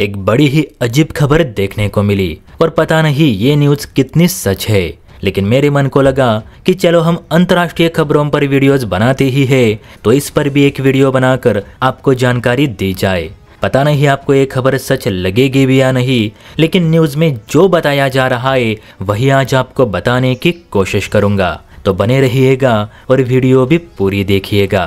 एक बड़ी ही अजीब खबर देखने को मिली और पता नहीं ये न्यूज कितनी सच है लेकिन मेरे मन को लगा कि चलो हम अंतर्राष्ट्रीय खबरों पर वीडियोस बनाते ही है तो इस पर भी एक वीडियो बनाकर आपको जानकारी दी जाए पता नहीं आपको ये खबर सच लगेगी भी या नहीं लेकिन न्यूज में जो बताया जा रहा है वही आज आपको बताने की कोशिश करूंगा तो बने रहिएगा और वीडियो भी पूरी देखिएगा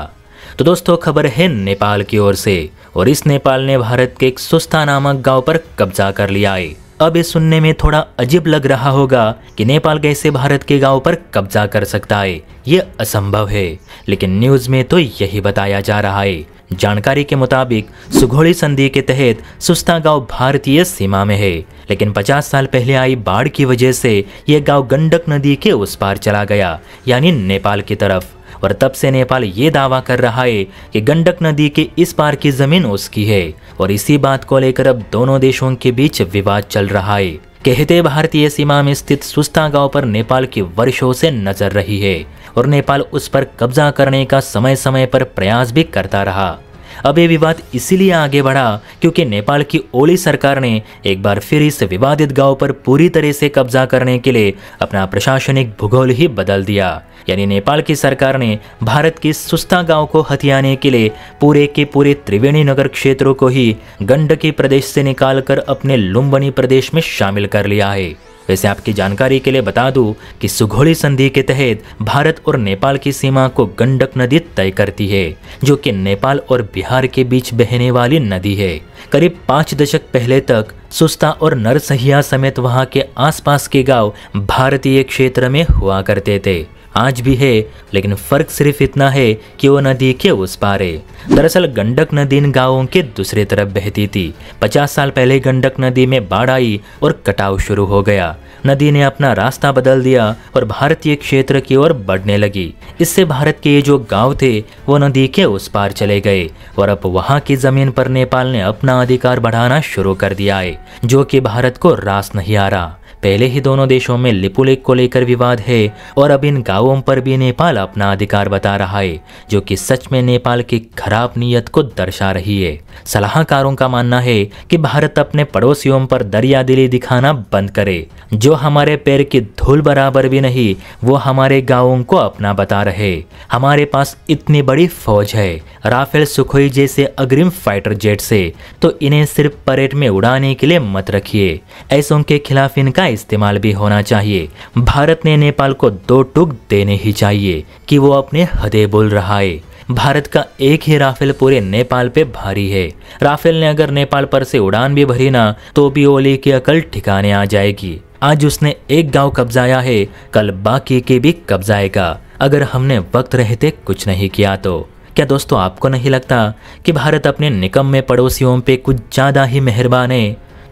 तो दोस्तों खबर है नेपाल की ओर से और इस नेपाल ने भारत के एक सुस्ता नामक गांव पर कब्जा कर लिया है अब ये सुनने में थोड़ा अजीब लग रहा होगा कि नेपाल कैसे भारत के गांव पर कब्जा कर सकता है ये असंभव है लेकिन न्यूज में तो यही बताया जा रहा है जानकारी के मुताबिक सुघोड़ी संधि के तहत सुस्ता गांव भारतीय सीमा में है लेकिन 50 साल पहले आई बाढ़ की वजह से यह गांव गंडक नदी के उस पार चला गया यानी नेपाल की तरफ और तब से नेपाल ये दावा कर रहा है कि गंडक नदी के इस पार की जमीन उसकी है और इसी बात को लेकर अब दोनों देशों के बीच विवाद चल रहा है कहते भारतीय सीमा में स्थित सुस्ता गांव पर नेपाल की वर्षों से नजर रही है और नेपाल उस पर कब्जा करने का समय समय पर प्रयास भी करता रहा अब ये विवाद इसीलिए आगे बढ़ा क्योंकि नेपाल की ओली सरकार ने एक बार फिर इस विवादित गांव पर पूरी तरह से कब्जा करने के लिए अपना प्रशासनिक भूगोल ही बदल दिया यानी नेपाल की सरकार ने भारत के सुस्ता गांव को हथियाने के लिए पूरे के पूरे त्रिवेणी नगर क्षेत्रों को ही गंडकी प्रदेश से निकालकर अपने लुम्बनी प्रदेश में शामिल कर लिया है वैसे आपकी जानकारी के लिए बता दूं कि सुघोड़ी संधि के तहत भारत और नेपाल की सीमा को गंडक नदी तय करती है जो कि नेपाल और बिहार के बीच बहने वाली नदी है करीब पांच दशक पहले तक सुस्ता और नरसहिया समेत वहाँ के आसपास के गांव भारतीय क्षेत्र में हुआ करते थे आज भी है लेकिन फर्क सिर्फ इतना है कि वो नदी के उस पार है दरअसल गंडक नदी इन गाँवों के दूसरे तरफ बहती थी पचास साल पहले गंडक नदी में बाढ़ आई और कटाव शुरू हो गया नदी ने अपना रास्ता बदल दिया और भारतीय क्षेत्र की ओर बढ़ने लगी इससे भारत के ये जो गांव थे वो नदी के उस पार चले गए और अब वहाँ की जमीन पर नेपाल ने अपना अधिकार बढ़ाना शुरू कर दिया है जो कि भारत को रास नहीं आ रहा पहले ही दोनों देशों में लिपुलेक को लेकर विवाद है और अब इन गांवों पर भी नेपाल अपना अधिकार बता रहा है जो कि सच में नेपाल की खराब नीयत को दर्शा रही है सलाहकारों का मानना है कि भारत अपने पड़ोसियों पर दरिया दिली दिखाना बंद करे जो हमारे पैर की धूल बराबर भी नहीं वो हमारे गाँवों को अपना बता रहे हमारे पास इतनी बड़ी फौज है राफेल सुखोई जैसे अग्रिम फाइटर जेट से तो इन्हें सिर्फ परेड में उड़ाने के लिए मत रखिए ऐसों के खिलाफ इनका का इस्तेमाल भी होना चाहिए भारत ने नेपाल को दो टुक देने ही चाहिए कि वो अपने हदे बोल रहा है भारत का एक ही राफेल पूरे नेपाल पे भारी है राफेल ने अगर नेपाल पर से उड़ान भी भरी ना तो भी ओली की अकल ठिकाने आ जाएगी आज उसने एक गांव कब्जाया है कल बाकी के भी कब्जाएगा अगर हमने वक्त रहते कुछ नहीं किया तो क्या दोस्तों आपको नहीं लगता कि भारत अपने निकम में पड़ोसियों पे कुछ ज़्यादा ही मेहरबान है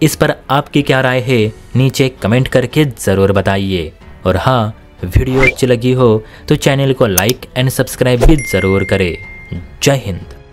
इस पर आपकी क्या राय है नीचे कमेंट करके ज़रूर बताइए और हाँ वीडियो अच्छी लगी हो तो चैनल को लाइक एंड सब्सक्राइब भी ज़रूर करें जय हिंद